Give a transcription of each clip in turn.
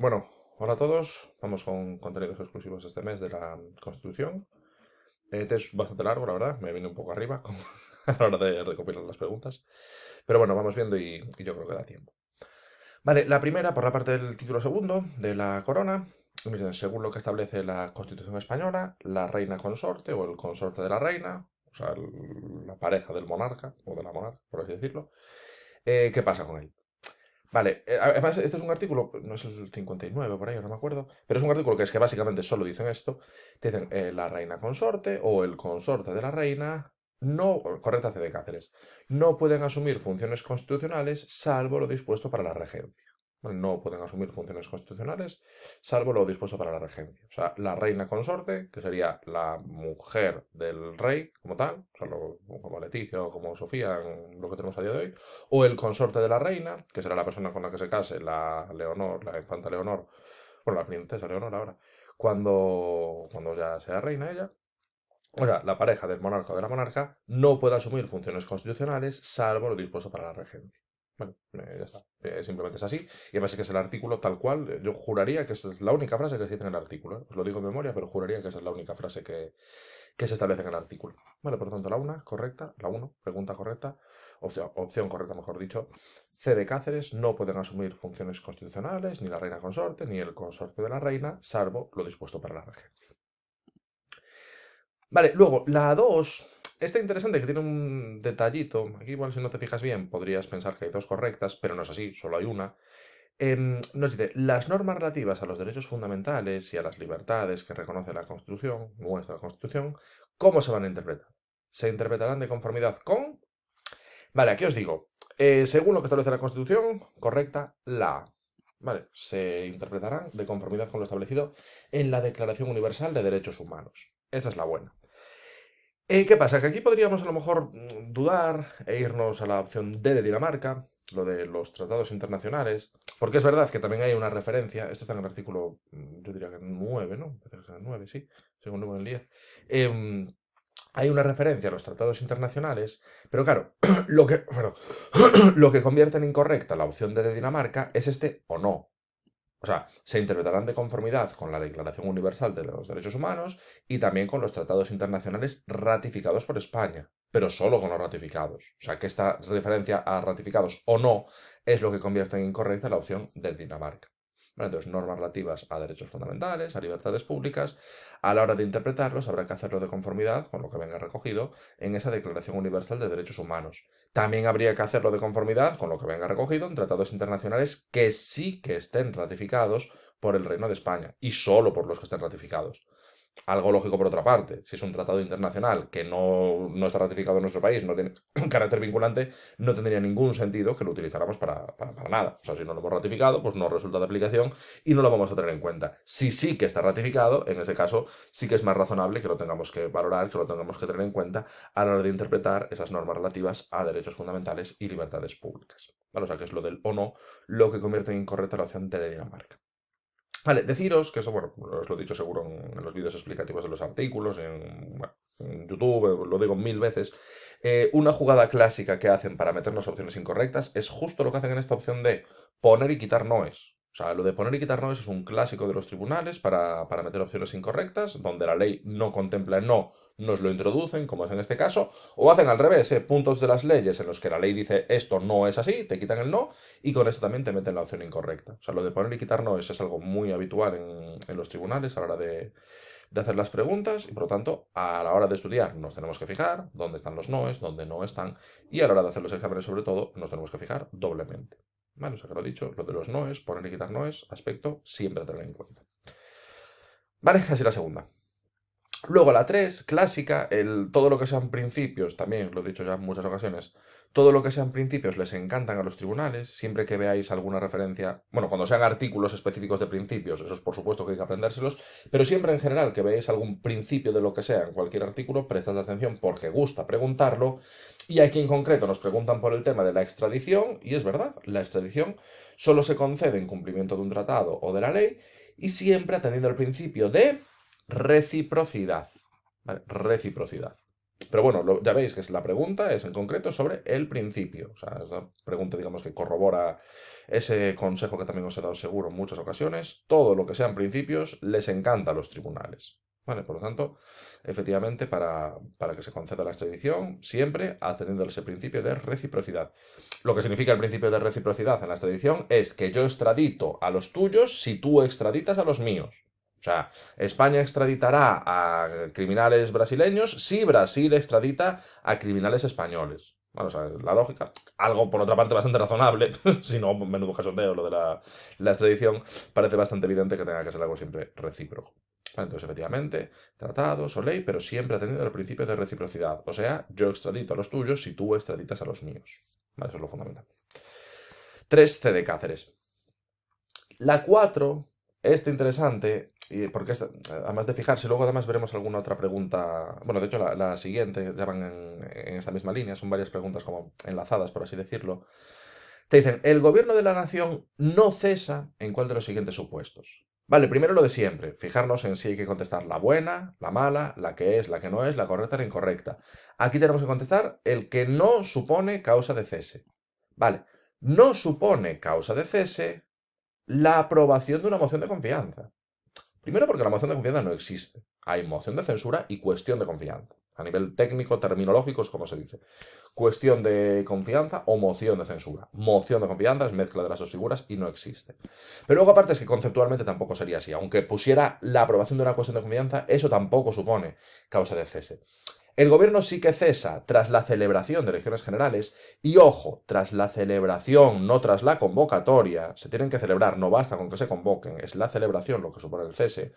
Bueno, hola a todos. Vamos con contenidos exclusivos este mes de la Constitución. Eh, este es bastante largo, la verdad. Me viene un poco arriba a la hora de recopilar las preguntas. Pero bueno, vamos viendo y, yo creo que da tiempo. Vale, la primera por la parte del título segundo de la corona. Según lo que establece la Constitución española, la reina consorte o el consorte de la reina, o sea, la pareja del monarca o de la monarca, por así decirlo, eh, ¿qué pasa con él? Vale, eh, además este es un artículo, no es el 59 por ahí, no me acuerdo, pero es un artículo que es que básicamente solo dicen esto, dicen eh, la reina consorte o el consorte de la reina, no, correcta C de Cáceres, no pueden asumir funciones constitucionales salvo lo dispuesto para la regencia. No pueden asumir funciones constitucionales, salvo lo dispuesto para la regencia. O sea, la reina consorte, que sería la mujer del rey, como tal, o como Leticia o como Sofía, en lo que tenemos a día de hoy, o el consorte de la reina, que será la persona con la que se case, la Leonor, la infanta Leonor, bueno, la princesa Leonor ahora, cuando, cuando ya sea reina ella. O sea, la pareja del monarca o de la monarca no puede asumir funciones constitucionales salvo lo dispuesto para la regencia. Bueno, eh, ya está. Eh, simplemente es así. Y además es que es el artículo tal cual. Eh, yo juraría que es la única frase que se dice en el artículo. Os lo digo en memoria, pero juraría que esa es la única frase que, se establece en el artículo. Vale, por lo tanto, la 1 correcta, la 1, pregunta correcta, opción, opción correcta, mejor dicho. C de Cáceres no pueden asumir funciones constitucionales, ni la reina consorte, ni el consorte de la reina, salvo lo dispuesto para la regencia. Vale, luego, la 2 Está interesante que tiene un detallito, aquí igual si no te fijas bien podrías pensar que hay dos correctas, pero no es así, solo hay una. Em, nos dice, las normas relativas a los derechos fundamentales y a las libertades que reconoce la Constitución, nuestra Constitución, ¿cómo se van a interpretar? ¿Se interpretarán de conformidad con? Vale, aquí os digo, eh, según lo que establece la Constitución, correcta la Vale, se interpretarán de conformidad con lo establecido en la Declaración Universal de Derechos Humanos. Esa es la buena. ¿Qué pasa? Que aquí podríamos a lo mejor mm, dudar e irnos a la opción D de Dinamarca, lo de los tratados internacionales, porque es verdad que también hay una referencia, esto está en el artículo, mm, yo diría que 9, ¿no? Parece que 9, sí, según el 10. Em, hay una referencia a los tratados internacionales, pero claro, lo que, lo que convierte en incorrecta la opción D de Dinamarca es este o no, o sea, se interpretarán de conformidad con la Declaración Universal de los Derechos Humanos y también con los tratados internacionales ratificados por España, pero solo con los ratificados. O sea, que esta referencia a ratificados o no es lo que convierte en incorrecta la opción de Dinamarca entonces, normas relativas a derechos fundamentales, a libertades públicas, a la hora de interpretarlos habrá que hacerlo de conformidad con lo que venga recogido en esa Declaración Universal de Derechos Humanos. También habría que hacerlo de conformidad con lo que venga recogido en tratados internacionales que sí que estén ratificados por el Reino de España y solo por los que estén ratificados algo lógico por otra parte. Si es un tratado internacional que no, está ratificado en nuestro país, no tiene carácter vinculante, no tendría ningún sentido que lo utilizáramos para, nada. O sea, si no lo hemos ratificado, pues no resulta de aplicación y no lo vamos a tener en cuenta. Si sí que está ratificado, en ese caso sí que es más razonable que lo tengamos que valorar, que lo tengamos que tener en cuenta a la hora de interpretar esas normas relativas a derechos fundamentales y libertades públicas. O sea, que es lo del o no lo que convierte en incorrecta la acción de Dinamarca. Vale, deciros que eso, bueno, os lo he dicho seguro en, los vídeos explicativos de los artículos, en, YouTube, eh, lo digo mil veces. Eh, una jugada clásica que hacen para meternos opciones incorrectas es justo lo que hacen en esta opción de poner y quitar noes. O sea, lo de poner y quitar noes es un clásico de los tribunales para, meter opciones incorrectas, donde la ley no contempla el no, nos lo introducen, como es en este caso, o hacen al revés, ¿eh? puntos de las leyes en los que la ley dice esto no es así, te quitan el no, y con esto también te meten la opción incorrecta. O sea, lo de poner y quitar noes es algo muy habitual en, los tribunales a la hora de, de hacer las preguntas y por lo tanto a la hora de estudiar nos tenemos que fijar dónde están los noes, dónde no están y a la hora de hacer los exámenes sobre todo nos tenemos que fijar doblemente. Vale, o que lo dicho, lo de los noes, poner y quitar noes, aspecto, siempre tener en cuenta. Vale, así la segunda. Luego la 3, clásica, el, todo lo que sean principios, también lo he dicho ya en muchas ocasiones, todo lo que sean principios les encantan a los tribunales, siempre que veáis alguna referencia, bueno, cuando sean artículos específicos de principios, es por supuesto que hay que aprendérselos, pero siempre en general que veáis algún principio de lo que sea en cualquier artículo, prestad atención porque gusta preguntarlo y aquí en concreto nos preguntan por el tema de la extradición, y es verdad, la extradición solo se concede en cumplimiento de un tratado o de la ley, y siempre atendiendo al principio de reciprocidad. Reciprocidad. Pero bueno, ya veis que la pregunta es en concreto sobre el principio. O sea, es la pregunta, digamos, que corrobora ese consejo que también os he dado seguro en muchas ocasiones. Todo lo que sean principios les encanta a los tribunales. Por lo tanto, efectivamente, para, que se conceda la extradición, siempre atendiendo ese principio de reciprocidad. Lo que significa el principio de reciprocidad en la extradición es que yo extradito a los tuyos si tú extraditas a los míos. O sea, España extraditará a criminales brasileños si Brasil extradita a criminales españoles. Bueno, o sea, la lógica. Algo, por otra parte, bastante razonable. si no, menudo sondeo lo de la extradición. Parece bastante evidente que tenga que ser algo siempre recíproco entonces, efectivamente, tratados o ley, pero siempre atendiendo al principio de reciprocidad. O sea, yo extradito a los tuyos si tú extraditas a los míos. eso es lo fundamental. 3C de Cáceres. La 4, este interesante, porque eh, además de fijarse, luego además veremos alguna otra pregunta. Bueno, de hecho, la, siguiente ya van en, en, esta misma línea, son varias preguntas como enlazadas, por así decirlo. Te dicen, el gobierno de la nación no cesa en cuál de los siguientes supuestos. Vale, primero lo de siempre, fijarnos en si hay que contestar la buena, la mala, la que es, la que no es, la correcta, la incorrecta. Aquí tenemos que contestar el que no supone causa de cese. Vale, no supone causa de cese la aprobación de una moción de confianza. Primero porque la moción de confianza no existe. Hay moción de censura y cuestión de confianza a nivel técnico, terminológico, es como se dice. Cuestión de confianza o moción de censura. Moción de confianza es mezcla de las dos figuras y no existe. Pero luego aparte es que conceptualmente tampoco sería así. Aunque pusiera la aprobación de una cuestión de confianza, eso tampoco supone causa de cese. El gobierno sí que cesa tras la celebración de elecciones generales y, ojo, tras la celebración, no tras la convocatoria. Se tienen que celebrar, no basta con que se convoquen, es la celebración lo que supone el cese.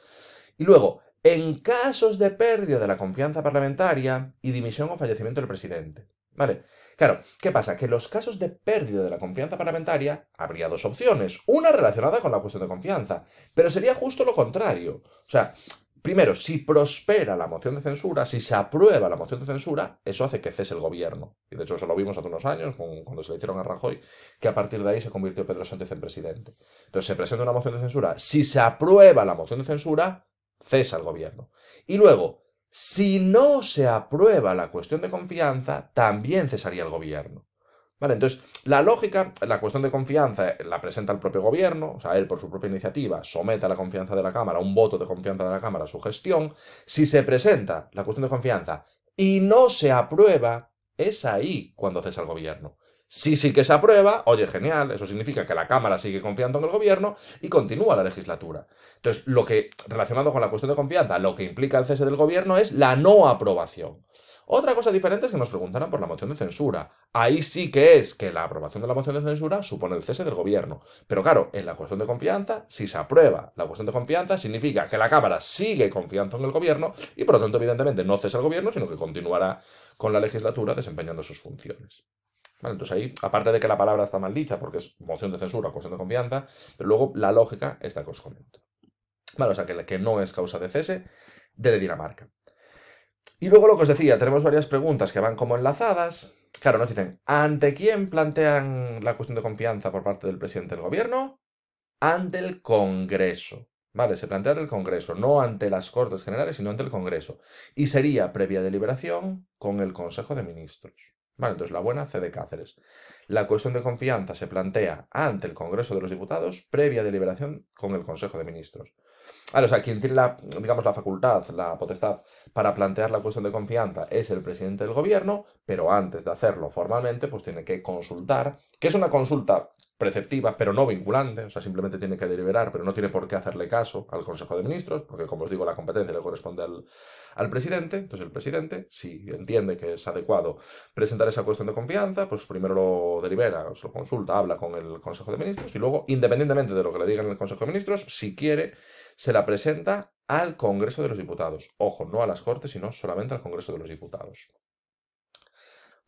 Y luego, en casos de pérdida de la confianza parlamentaria y dimisión o fallecimiento del presidente. ¿Vale? Claro, ¿qué pasa? Que en los casos de pérdida de la confianza parlamentaria habría dos opciones. Una relacionada con la cuestión de confianza, pero sería justo lo contrario. O sea, primero, si prospera la moción de censura, si se aprueba la moción de censura, eso hace que cese el gobierno. Y de hecho eso lo vimos hace unos años, cuando se le hicieron a Rajoy, que a partir de ahí se convirtió Pedro Sánchez en presidente. Entonces se presenta una moción de censura. Si se aprueba la moción de censura, cesa el gobierno. Y luego, si no se aprueba la cuestión de confianza, también cesaría el gobierno. Vale, entonces, la lógica, la cuestión de confianza eh, la presenta el propio gobierno, o sea, él por su propia iniciativa somete a la confianza de la Cámara, un voto de confianza de la Cámara su gestión. Si se presenta la cuestión de confianza y no se aprueba, es ahí cuando cesa el gobierno. Si sí que se aprueba, oye, genial, eso significa que la Cámara sigue confiando en el gobierno y continúa la legislatura. Entonces, lo que, relacionado con la cuestión de confianza, lo que implica el cese del gobierno es la no aprobación. Otra cosa diferente es que nos preguntaran por la moción de censura. Ahí sí que es que la aprobación de la moción de censura supone el cese del gobierno. Pero claro, en la cuestión de confianza, si se aprueba la cuestión de confianza, significa que la Cámara sigue confiando en el gobierno y por lo tanto, evidentemente, no cesa el gobierno, sino que continuará con la legislatura desempeñando sus funciones. Vale, entonces ahí, aparte de que la palabra está mal dicha, porque es moción de censura cuestión de confianza, pero luego la lógica está que os comento. Vale, o sea que, no es causa de cese de Dinamarca. Y luego lo que os decía, tenemos varias preguntas que van como enlazadas. Claro, nos dicen, ¿ante quién plantean la cuestión de confianza por parte del presidente del gobierno? Ante el Congreso. Vale, se plantea ante el Congreso, no ante las Cortes Generales, sino ante el Congreso. Y sería previa deliberación con el Consejo de Ministros. Vale, entonces la buena, C Cáceres. La cuestión de confianza se plantea ante el Congreso de los Diputados previa deliberación con el Consejo de Ministros. Ahora, o sea, quien tiene la, digamos, la facultad, la potestad para plantear la cuestión de confianza es el presidente del gobierno, pero antes de hacerlo formalmente, pues tiene que consultar, que es una consulta preceptivas, pero no vinculante, o sea, simplemente tiene que deliberar, pero no tiene por qué hacerle caso al Consejo de Ministros, porque como os digo, la competencia le corresponde al, al presidente, entonces el presidente, si entiende que es adecuado presentar esa cuestión de confianza, pues primero lo delibera, se lo consulta, habla con el Consejo de Ministros y luego, independientemente de lo que le digan el Consejo de Ministros, si quiere, se la presenta al Congreso de los Diputados. Ojo, no a las Cortes, sino solamente al Congreso de los Diputados.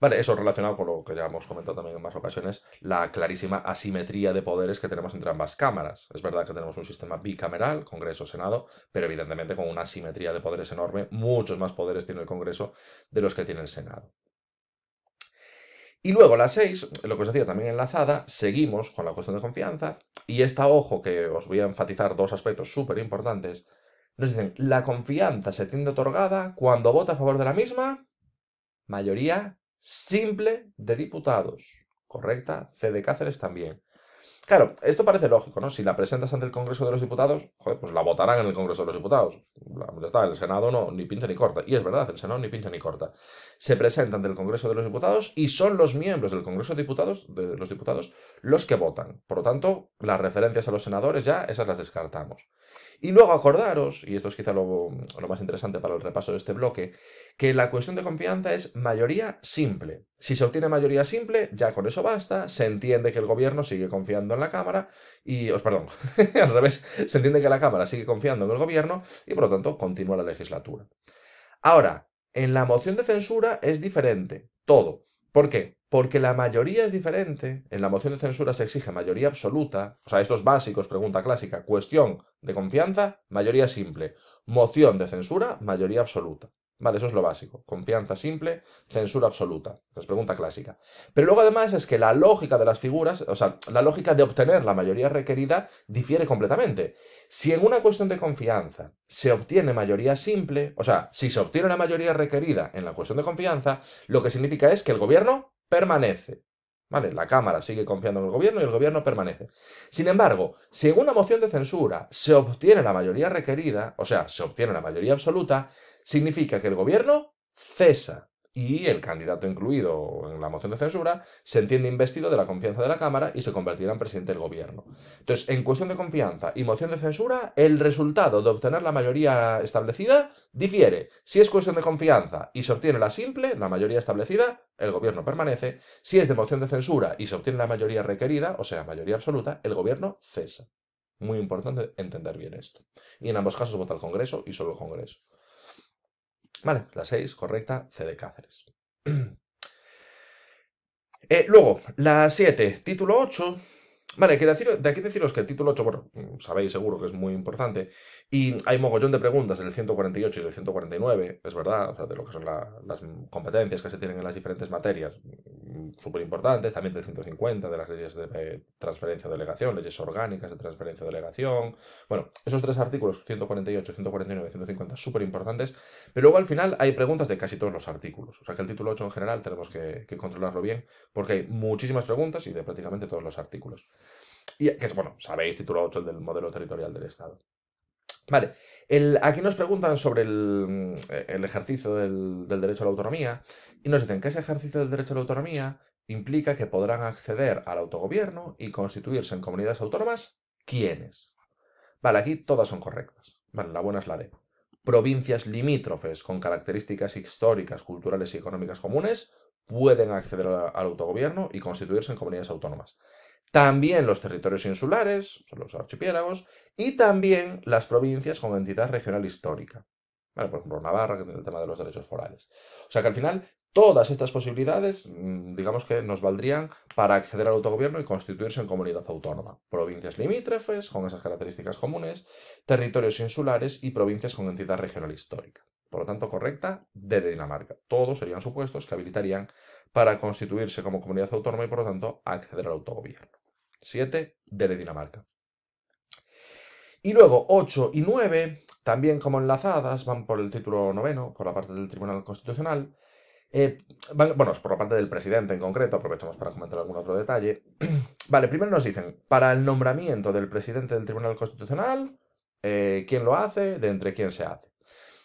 Vale, eso relacionado con lo que ya hemos comentado también en más ocasiones, la clarísima asimetría de poderes que tenemos entre ambas cámaras. Es verdad que tenemos un sistema bicameral, Congreso-Senado, pero evidentemente con una asimetría de poderes enorme, muchos más poderes tiene el Congreso de los que tiene el Senado. Y luego la 6, lo que os decía también enlazada, seguimos con la cuestión de confianza, y esta, ojo, que os voy a enfatizar dos aspectos súper importantes, nos dicen, la confianza se tiende otorgada cuando vota a favor de la misma mayoría simple de diputados. ¿Correcta? C de Cáceres también. Claro, esto parece lógico, ¿no? Si la presentas ante el Congreso de los Diputados, joder, pues la votarán en el Congreso de los Diputados. Ya está, el Senado no, ni pincha ni corta. Y es verdad, el Senado ni pincha ni corta. Se presenta ante el Congreso de los Diputados y son los miembros del Congreso de, Diputados, de los Diputados los que votan. Por lo tanto, las referencias a los senadores ya, esas las descartamos. Y luego acordaros, y esto es quizá lo, más interesante para el repaso de este bloque, que la cuestión de confianza es mayoría simple. Si se obtiene mayoría simple, ya con eso basta, se entiende que el gobierno sigue confiando en la Cámara y, os perdón, al revés, se entiende que la Cámara sigue confiando en el gobierno y por lo tanto continúa la legislatura. Ahora, en la moción de censura es diferente, todo. ¿Por qué? porque la mayoría es diferente. En la moción de censura se exige mayoría absoluta, o sea, estos básicos, pregunta clásica, cuestión de confianza, mayoría simple. Moción de censura, mayoría absoluta. Vale, eso es lo básico. Confianza simple, censura absoluta. Es pregunta clásica. Pero luego además es que la lógica de las figuras, o sea, la lógica de obtener la mayoría requerida difiere completamente. Si en una cuestión de confianza se obtiene mayoría simple, o sea, si se obtiene la mayoría requerida en la cuestión de confianza, lo que significa es que el gobierno permanece. ¿Vale? La Cámara sigue confiando en el gobierno y el gobierno permanece. Sin embargo, si en una moción de censura se obtiene la mayoría requerida, o sea, se obtiene la mayoría absoluta, significa que el gobierno cesa y el candidato incluido en la moción de censura se entiende investido de la confianza de la Cámara y se convertirá en presidente del gobierno. Entonces, en cuestión de confianza y moción de censura, el resultado de obtener la mayoría establecida difiere. Si es cuestión de confianza y se obtiene la simple, la mayoría establecida, el gobierno permanece. Si es de moción de censura y se obtiene la mayoría requerida, o sea, mayoría absoluta, el gobierno cesa. Muy importante entender bien esto. Y en ambos casos vota el Congreso y solo el Congreso. Vale, la 6, correcta, C de Cáceres. Eh, luego, la 7, título 8, Vale, hay que de aquí deciros que el título 8, bueno, mm, sabéis seguro que es muy importante, y hay mogollón de preguntas del 148 y del 149, es verdad, de lo que son las competencias que se tienen en las diferentes materias, mm, súper importantes, también del 150, de las leyes de eh, transferencia o delegación, leyes orgánicas de transferencia o delegación, bueno, esos tres artículos, 148, 149, 150, súper importantes, pero luego al final hay preguntas de casi todos los artículos, o sea que el título 8 en general tenemos que controlarlo bien, porque hay muchísimas preguntas y de prácticamente todos los artículos que es, bueno, sabéis, título 8 del modelo territorial del Estado. Vale, el, aquí nos preguntan sobre el, mm, ejercicio del, derecho a la autonomía y nos dicen que ese ejercicio del derecho a la autonomía implica que podrán acceder al autogobierno y constituirse en comunidades autónomas ¿Quiénes? Vale, aquí todas son correctas. Vale, la buena es la ley Provincias limítrofes con características históricas, culturales y económicas comunes pueden acceder al autogobierno y constituirse en comunidades autónomas también los territorios insulares, los archipiélagos, y también las provincias con entidad regional histórica. por ejemplo, Navarra, que tiene el tema de los derechos forales. O sea que al final, todas estas posibilidades, mm, digamos que nos valdrían para acceder al autogobierno y constituirse en comunidad autónoma. Provincias limítrofes, con esas características comunes, territorios insulares y provincias con entidad regional histórica. Por lo tanto, correcta, de Dinamarca. Todos serían supuestos que habilitarían para constituirse como comunidad autónoma y, por lo tanto, acceder al autogobierno. 7 de Dinamarca. Y luego 8 y 9, también como enlazadas, van por el título noveno, por la parte del Tribunal Constitucional. Eh, bueno, por la parte del presidente en concreto, aprovechamos para comentar algún otro detalle. vale, primero nos dicen, para el nombramiento del presidente del Tribunal Constitucional, eh, ¿quién lo hace? ¿De entre quién se hace?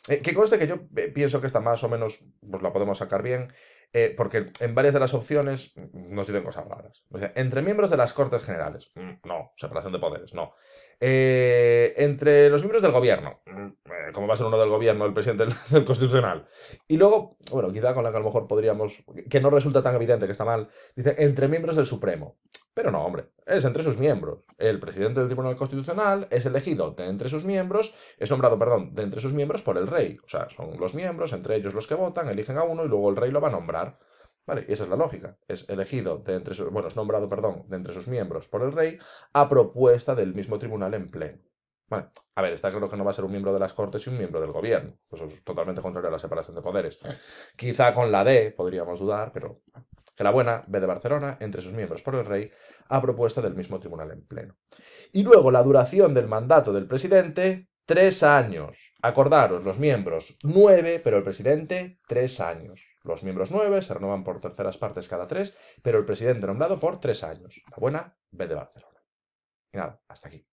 Eh, que conste que yo pienso que está más o menos pues la podemos sacar bien, eh, porque en varias de las opciones mm, nos dicen cosas raras. entre miembros de las Cortes Generales, mm, no, separación de poderes, no. Eh, entre los miembros del gobierno, mm, eh, como va a ser uno del gobierno, el presidente del, del, Constitucional. Y luego, bueno, quizá con la que a lo mejor podríamos, que no resulta tan evidente que está mal, dice, entre miembros del Supremo. Pero no, hombre, es entre sus miembros. El presidente del Tribunal Constitucional es elegido de entre sus miembros, es nombrado, perdón, de entre sus miembros por el rey. O sea, son los miembros, entre ellos los que votan, eligen a uno y luego el rey lo va a nombrar. Vale, y esa es la lógica. Es elegido de entre sus, bueno, es nombrado, perdón, de entre sus miembros por el rey a propuesta del mismo tribunal en pleno. Vale. A ver, está claro que no va a ser un miembro de las Cortes y un miembro del gobierno. Eso es totalmente contrario a la separación de poderes. Eh. Quizá con la D podríamos dudar, pero que la buena, B de Barcelona, entre sus miembros por el rey, a propuesta del mismo tribunal en pleno. Y luego la duración del mandato del presidente, tres años. Acordaros, los miembros nueve, pero el presidente tres años. Los miembros nueve se renuevan por terceras partes cada tres, pero el presidente nombrado por tres años. La buena, B de Barcelona. Y nada, hasta aquí.